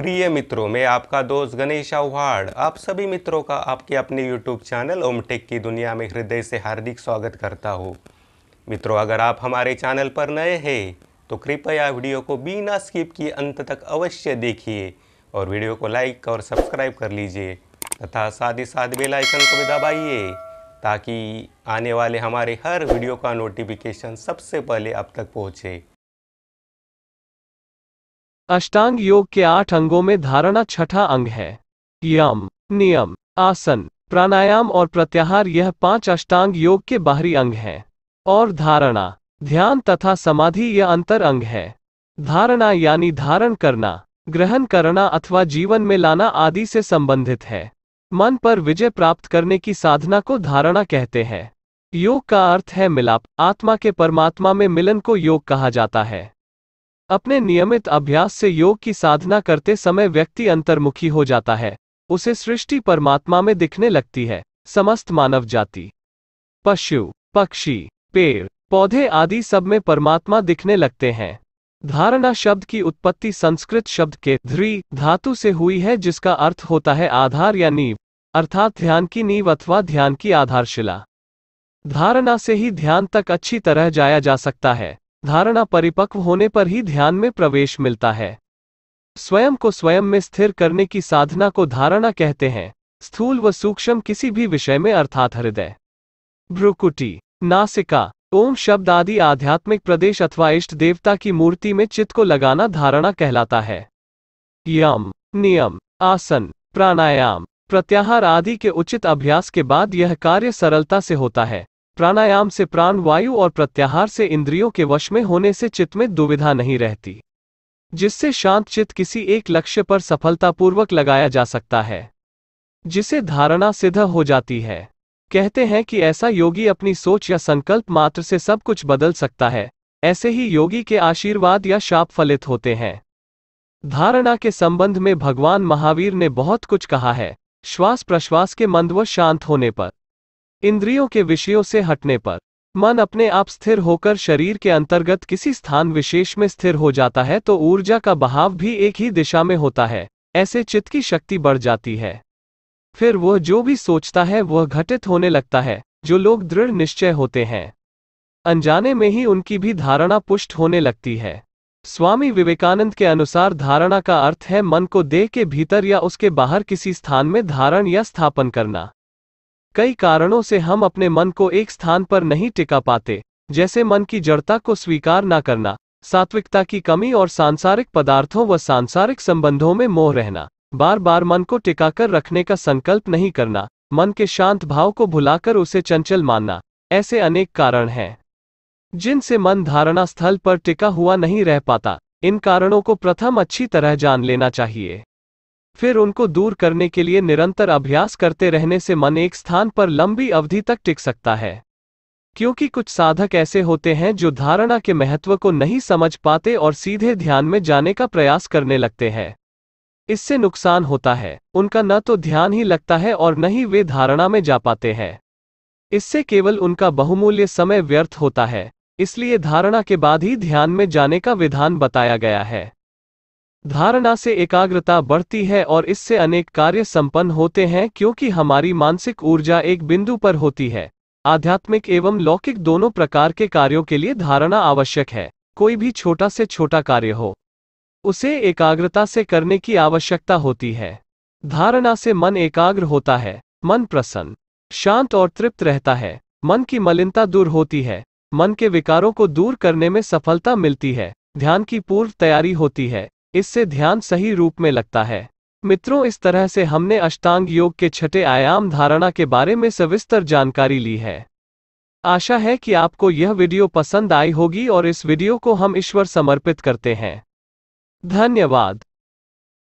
प्रिय मित्रों में आपका दोस्त गणेश आव्हाड़ आप सभी मित्रों का आपके अपने यूट्यूब चैनल ओमटेक की दुनिया में हृदय से हार्दिक स्वागत करता हूँ मित्रों अगर आप हमारे चैनल पर नए हैं तो कृपया वीडियो को बिना स्किप किए अंत तक अवश्य देखिए और वीडियो को लाइक और सब्सक्राइब कर लीजिए तथा साथ ही साथ बेलाइकन को भी दबाइए ताकि आने वाले हमारे हर वीडियो का नोटिफिकेशन सबसे पहले आप तक पहुँचे अष्टांग योग के आठ अंगों में धारणा छठा अंग है यम नियम आसन प्राणायाम और प्रत्याहार यह पांच अष्टांग योग के बाहरी अंग हैं और धारणा ध्यान तथा समाधि यह अंतर अंग है धारणा यानी धारण करना ग्रहण करना अथवा जीवन में लाना आदि से संबंधित है मन पर विजय प्राप्त करने की साधना को धारणा कहते हैं योग का अर्थ है मिलाप आत्मा के परमात्मा में मिलन को योग कहा जाता है अपने नियमित अभ्यास से योग की साधना करते समय व्यक्ति अंतर्मुखी हो जाता है उसे सृष्टि परमात्मा में दिखने लगती है समस्त मानव जाति पशु पक्षी पेड़ पौधे आदि सब में परमात्मा दिखने लगते हैं धारणा शब्द की उत्पत्ति संस्कृत शब्द के ध्री धातु से हुई है जिसका अर्थ होता है आधार या नींव अर्थात ध्यान की नींव अथवा ध्यान की आधारशिला धारणा से ही ध्यान तक अच्छी तरह जाया जा सकता है धारणा परिपक्व होने पर ही ध्यान में प्रवेश मिलता है स्वयं को स्वयं में स्थिर करने की साधना को धारणा कहते हैं स्थूल व सूक्ष्म किसी भी विषय में अर्थात हृदय भ्रुकुटी नासिका ओम शब्द आदि आध्यात्मिक प्रदेश अथवा इष्ट देवता की मूर्ति में चित्त को लगाना धारणा कहलाता है यम नियम आसन प्राणायाम प्रत्याहार आदि के उचित अभ्यास के बाद यह कार्य सरलता से होता है प्राणायाम से प्राण वायु और प्रत्याहार से इंद्रियों के वश में होने से चित्त में दुविधा नहीं रहती जिससे शांत चित्त किसी एक लक्ष्य पर सफलतापूर्वक लगाया जा सकता है जिसे धारणा सिद्ध हो जाती है कहते हैं कि ऐसा योगी अपनी सोच या संकल्प मात्र से सब कुछ बदल सकता है ऐसे ही योगी के आशीर्वाद या शाप फलित होते हैं धारणा के संबंध में भगवान महावीर ने बहुत कुछ कहा है श्वास प्रश्वास के मंद व शांत होने पर इंद्रियों के विषयों से हटने पर मन अपने आप स्थिर होकर शरीर के अंतर्गत किसी स्थान विशेष में स्थिर हो जाता है तो ऊर्जा का बहाव भी एक ही दिशा में होता है ऐसे चित्त की शक्ति बढ़ जाती है फिर वह जो भी सोचता है वह घटित होने लगता है जो लोग दृढ़ निश्चय होते हैं अनजाने में ही उनकी भी धारणा पुष्ट होने लगती है स्वामी विवेकानंद के अनुसार धारणा का अर्थ है मन को देह के भीतर या उसके बाहर किसी स्थान में धारण या स्थापन करना कई कारणों से हम अपने मन को एक स्थान पर नहीं टिका पाते जैसे मन की जड़ता को स्वीकार न करना सात्विकता की कमी और सांसारिक पदार्थों व सांसारिक संबंधों में मोह रहना बार बार मन को टिकाकर रखने का संकल्प नहीं करना मन के शांत भाव को भुलाकर उसे चंचल मानना ऐसे अनेक कारण हैं जिनसे मन धारणा स्थल पर टिका हुआ नहीं रह पाता इन कारणों को प्रथम अच्छी तरह जान लेना चाहिए फिर उनको दूर करने के लिए निरंतर अभ्यास करते रहने से मन एक स्थान पर लंबी अवधि तक टिक सकता है क्योंकि कुछ साधक ऐसे होते हैं जो धारणा के महत्व को नहीं समझ पाते और सीधे ध्यान में जाने का प्रयास करने लगते हैं इससे नुकसान होता है उनका न तो ध्यान ही लगता है और न ही वे धारणा में जा पाते हैं इससे केवल उनका बहुमूल्य समय व्यर्थ होता है इसलिए धारणा के बाद ही ध्यान में जाने का विधान बताया गया है धारणा से एकाग्रता बढ़ती है और इससे अनेक कार्य संपन्न होते हैं क्योंकि हमारी मानसिक ऊर्जा एक बिंदु पर होती है आध्यात्मिक एवं लौकिक दोनों प्रकार के कार्यों के लिए धारणा आवश्यक है कोई भी छोटा से छोटा कार्य हो उसे एकाग्रता से करने की आवश्यकता होती है धारणा से मन एकाग्र होता है मन प्रसन्न शांत और तृप्त रहता है मन की मलिनता दूर होती है मन के विकारों को दूर करने में सफलता मिलती है ध्यान की पूर्व तैयारी होती है इससे ध्यान सही रूप में लगता है मित्रों इस तरह से हमने अष्टांग योग के छठे आयाम धारणा के बारे में सविस्तर जानकारी ली है आशा है कि आपको यह वीडियो पसंद आई होगी और इस वीडियो को हम ईश्वर समर्पित करते हैं धन्यवाद